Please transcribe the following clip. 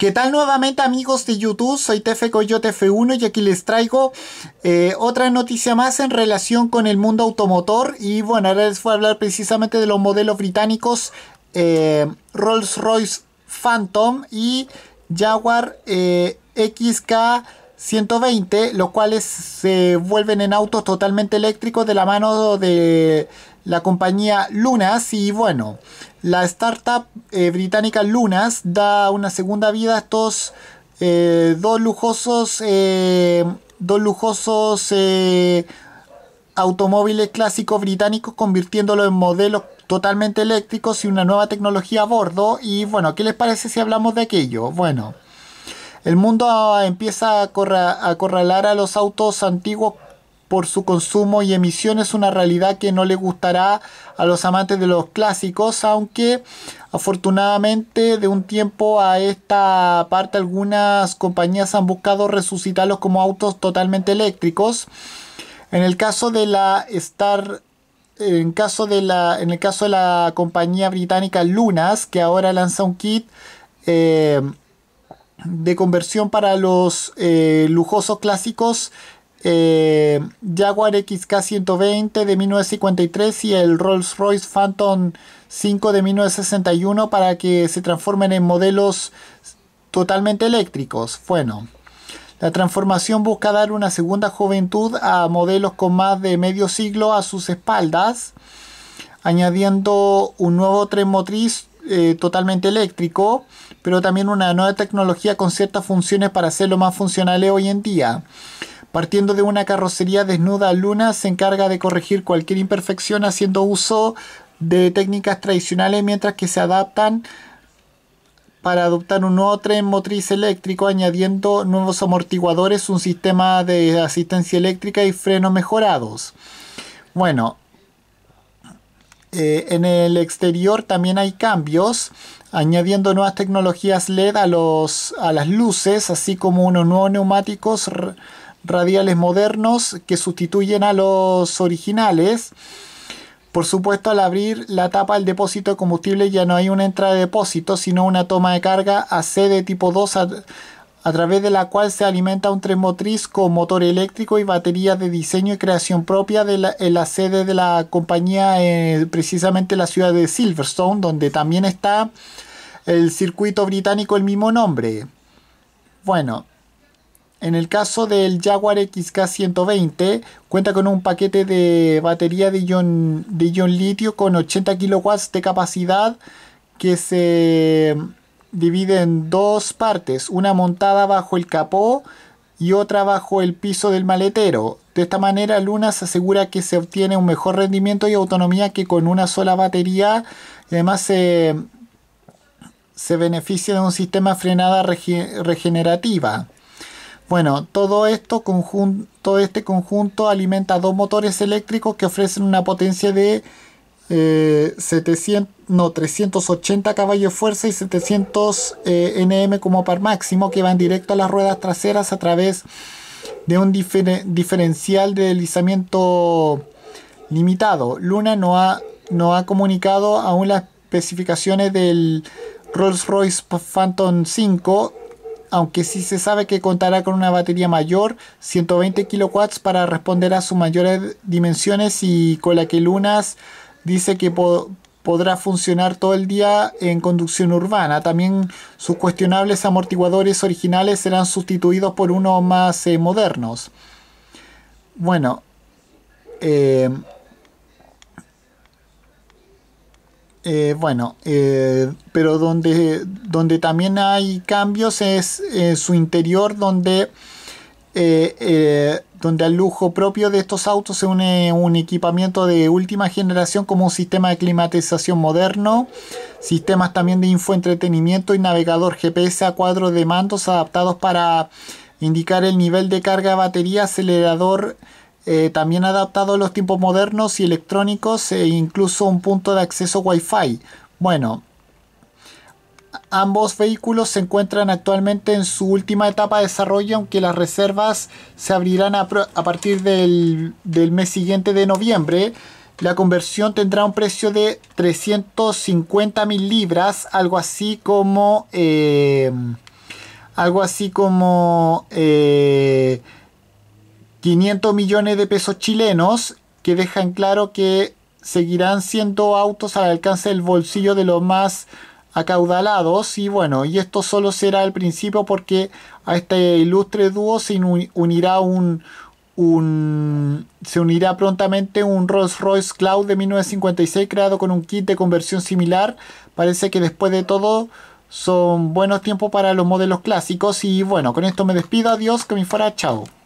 ¿Qué tal nuevamente amigos de YouTube? Soy TF Coyote 1 y aquí les traigo eh, otra noticia más en relación con el mundo automotor. Y bueno, ahora les voy a hablar precisamente de los modelos británicos eh, Rolls Royce Phantom y Jaguar eh, XK. 120, los cuales se vuelven en autos totalmente eléctricos de la mano de la compañía Lunas y bueno, la startup eh, británica Lunas da una segunda vida a estos eh, dos lujosos, eh, dos lujosos automóviles clásicos británicos convirtiéndolos en modelos totalmente eléctricos y una nueva tecnología a bordo y bueno, ¿qué les parece si hablamos de aquello? Bueno. El mundo empieza a acorralar a los autos antiguos por su consumo y emisión es una realidad que no le gustará a los amantes de los clásicos, aunque afortunadamente de un tiempo a esta parte algunas compañías han buscado resucitarlos como autos totalmente eléctricos. En el caso de la en, caso de la, en el caso de la compañía británica Lunas, que ahora lanza un kit eh, de conversión para los eh, lujosos clásicos eh, Jaguar XK120 de 1953 y el Rolls Royce Phantom 5 de 1961 para que se transformen en modelos totalmente eléctricos. Bueno, la transformación busca dar una segunda juventud a modelos con más de medio siglo a sus espaldas, añadiendo un nuevo tren motriz eh, totalmente eléctrico, pero también una nueva tecnología con ciertas funciones para hacerlo más funcional hoy en día. Partiendo de una carrocería desnuda, Luna se encarga de corregir cualquier imperfección haciendo uso de técnicas tradicionales mientras que se adaptan para adoptar un nuevo tren motriz eléctrico añadiendo nuevos amortiguadores, un sistema de asistencia eléctrica y frenos mejorados. Bueno, eh, en el exterior también hay cambios, añadiendo nuevas tecnologías LED a, los, a las luces, así como unos nuevos neumáticos radiales modernos que sustituyen a los originales. Por supuesto, al abrir la tapa del depósito de combustible ya no hay una entrada de depósito, sino una toma de carga AC de tipo 2 a través de la cual se alimenta un tren motriz con motor eléctrico y batería de diseño y creación propia de la, en la sede de la compañía, eh, precisamente la ciudad de Silverstone, donde también está el circuito británico el mismo nombre. Bueno, en el caso del Jaguar XK120, cuenta con un paquete de batería de ion, de ion litio con 80 kW de capacidad que se divide en dos partes, una montada bajo el capó y otra bajo el piso del maletero. De esta manera Luna se asegura que se obtiene un mejor rendimiento y autonomía que con una sola batería y además se, beneficia de un sistema frenada regenerativa. Bueno, todo, esto conjunto, todo este conjunto alimenta dos motores eléctricos que ofrecen una potencia de 700, eh, 380 caballos de fuerza y 700 eh, Nm como par máximo que van directo a las ruedas traseras a través de un diferencial de deslizamiento limitado. Luna no ha, no ha comunicado aún las especificaciones del Rolls-Royce Phantom 5 aunque sí se sabe que contará con una batería mayor, 120 kW, para responder a sus mayores dimensiones y con la que Lunas dice que podrá funcionar todo el día en conducción urbana. También sus cuestionables amortiguadores originales serán sustituidos por unos más eh, modernos. Bueno, eh, eh, bueno, pero donde, donde también hay cambios es en su interior, donde donde al lujo propio de estos autos se une un equipamiento de última generación como un sistema de climatización moderno, sistemas también de infoentretenimiento y navegador GPS a cuadro de mandos adaptados para indicar el nivel de carga de batería, acelerador, eh, también adaptado a los tiempos modernos y electrónicos e incluso un punto de acceso Wi-Fi. Bueno, Ambos vehículos se encuentran actualmente en su última etapa de desarrollo, aunque las reservas se abrirán a, partir del, mes siguiente de noviembre. La conversión tendrá un precio de 350 mil libras, algo así como. Eh, algo así como. 500 eh, millones de pesos chilenos, que dejan claro que seguirán siendo autos al alcance del bolsillo de los más acaudalados y bueno, y esto solo será el principio porque a este ilustre dúo se unirá un, un, se unirá prontamente un Rolls-Royce Cloud de 1956 creado con un kit de conversión similar. Parece que después de todo son buenos tiempos para los modelos clásicos y bueno, con esto me despido, adiós, que me fuera, chao.